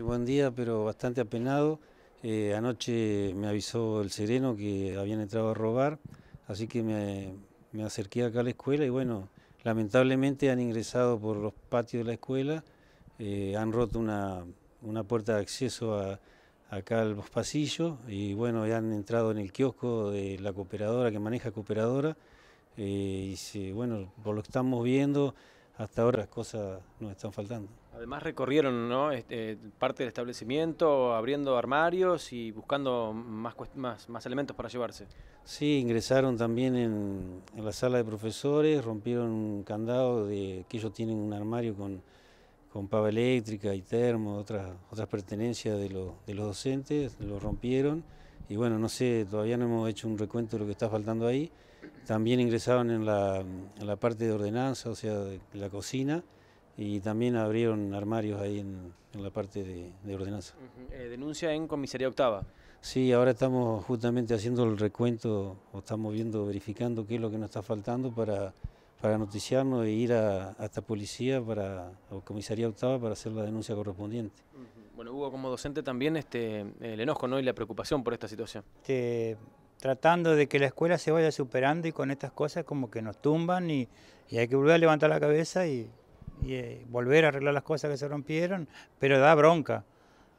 buen día, pero bastante apenado. Eh, anoche me avisó el sereno que habían entrado a robar, así que me, acerqué acá a la escuela y bueno, lamentablemente han ingresado por los patios de la escuela, eh, han roto una, puerta de acceso a, acá al pasillo y bueno, ya han entrado en el kiosco de la cooperadora que maneja cooperadora eh, y bueno, por lo que estamos viendo, hasta ahora las cosas nos están faltando. Además recorrieron ¿no? Este, parte del establecimiento, abriendo armarios y buscando más, elementos para llevarse. Sí, ingresaron también en, la sala de profesores, rompieron un candado de que ellos tienen un armario con, pava eléctrica y termo, otras, otras pertenencias de, los docentes, lo rompieron. Y bueno, no sé, todavía no hemos hecho un recuento de lo que está faltando ahí. También ingresaron en la, en la parte de ordenanza, o sea, de la cocina y también abrieron armarios ahí en, la parte de, ordenanza. Eh, denuncia en comisaría octava. Sí, ahora estamos justamente haciendo el recuento, o estamos viendo, verificando qué es lo que nos está faltando para, para noticiarnos e ir a, esta policía para, comisaría octava para hacer la denuncia correspondiente. Bueno, Hugo, como docente también este, el enojo y la preocupación por esta situación. Este, tratando de que la escuela se vaya superando y con estas cosas como que nos tumban y, y hay que volver a levantar la cabeza y y eh, volver a arreglar las cosas que se rompieron, pero da bronca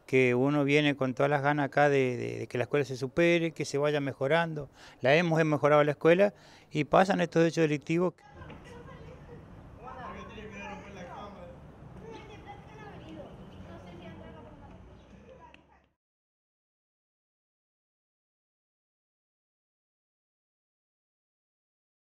que uno viene con todas las ganas acá de, que la escuela se supere, que se vaya mejorando. La hemos mejorado la escuela y pasan estos hechos delictivos.